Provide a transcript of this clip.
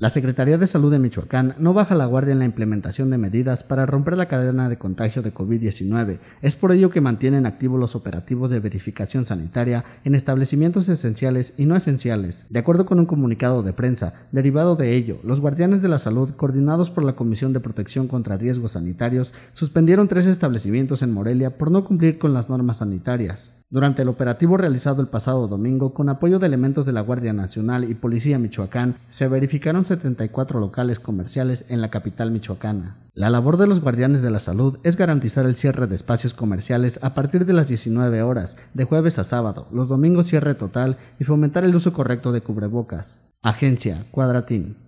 La Secretaría de Salud de Michoacán no baja la guardia en la implementación de medidas para romper la cadena de contagio de COVID-19. Es por ello que mantienen activos los operativos de verificación sanitaria en establecimientos esenciales y no esenciales. De acuerdo con un comunicado de prensa, derivado de ello, los guardianes de la salud, coordinados por la Comisión de Protección contra Riesgos Sanitarios, suspendieron tres establecimientos en Morelia por no cumplir con las normas sanitarias. Durante el operativo realizado el pasado domingo, con apoyo de elementos de la Guardia Nacional y Policía Michoacán, se verificaron 74 locales comerciales en la capital michoacana. La labor de los guardianes de la salud es garantizar el cierre de espacios comerciales a partir de las 19 horas, de jueves a sábado, los domingos cierre total y fomentar el uso correcto de cubrebocas. Agencia Cuadratín.